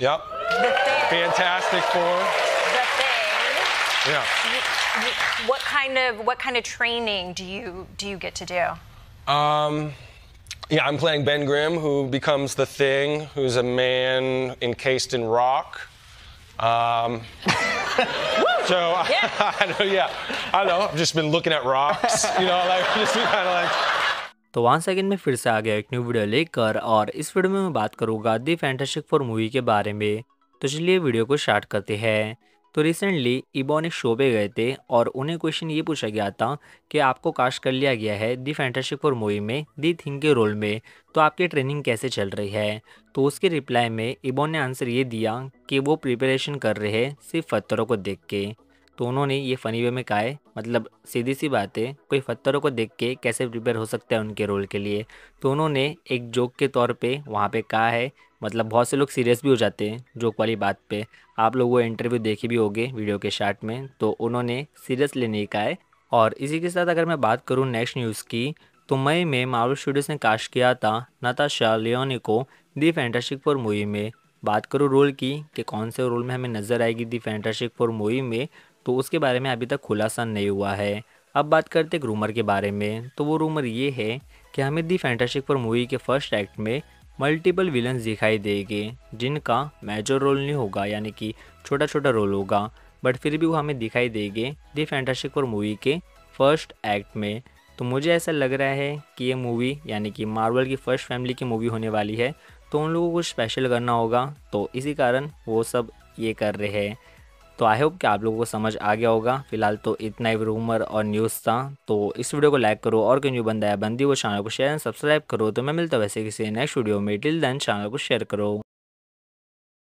Yep. The Thing. Fantastic Four. The Thing. Yeah. what kind of what kind of training do you do you get to do? Um, yeah, I'm playing Ben Grimm, who becomes the Thing, who's a man encased in rock. Um, so yeah. I, I know, yeah, I know. I've just been looking at rocks, you know, like just kind of like. तो one second में फिर से आ गया एक new video लेकर और इस video में मैं बात करूँगा दी फैंटेस्टिक फोर मूवी के बारे में तो चलिए वीडियो को स्टार्ट करते हैं तो रिसेंटली इबोनिक एक शो पे गए थे और उन्हें क्वेश्चन ये पूछा गया था कि आपको कास्ट कर लिया गया है दी फैंटेस्टिक फोर मूवी में दी थिंग के रोल में तो आपकी ट्रेनिंग कैसे चल रही है तो उसके रिप्लाई में इबोन ने आंसर ये दिया कि वो प्रिपरेशन कर रहे हैं सिर्फ पत्थरों को देख के तो उन्होंने ये फ़नी वे में कहा है मतलब सीधी सी बात है कोई पत्थरों को देख के कैसे प्रिपेयर हो सकता है उनके रोल के लिए तो उन्होंने एक जोक के तौर पे वहाँ पे कहा है मतलब बहुत से लोग सीरियस भी हो जाते हैं जोक वाली बात पे आप लोग वो इंटरव्यू देखे भी होंगे वीडियो के शार्ट में तो उन्होंने सीरियस लेने का है और इसी के साथ अगर मैं बात करूँ नेक्स्ट न्यूज़ की तो मई में मारो स्टूडियोज़ ने काश किया था नताशा लियोनी को दी फैंटास्टिक फोर मूवी में बात करूँ रोल की कि कौन से रोल में हमें नज़र आएगी दी फैंटास्टिक फोर मूवी में तो उसके बारे में अभी तक खुलासा नहीं हुआ है अब बात करते रूमर के बारे में तो वो रूमर ये है कि हमें दी फैंटास्टिक फोर मूवी के फर्स्ट एक्ट में मल्टीपल विलन्स दिखाई देंगे जिनका मेजर रोल नहीं होगा यानी कि छोटा छोटा रोल होगा बट फिर भी वो हमें दिखाई देंगे दी फैंटास्टिक फोर मूवी के फर्स्ट एक्ट में तो मुझे ऐसा लग रहा है कि ये मूवी यानी कि मार्वल की फर्स्ट फैमिली की मूवी होने वाली है तो उन लोगों को कुछ स्पेशल करना होगा तो इसी कारण वो सब ये कर रहे हैं तो आई होप कि आप लोगों को समझ आ गया होगा फिलहाल तो इतना ही रूमर और न्यूज़ था तो इस वीडियो को लाइक करो और कहीं बंदा है बंदी वो चैनल को शेयर एंड सब्सक्राइब करो तो मैं मिलता वैसे किसी नेक्स्ट वीडियो में टिल देन चैनल को शेयर करो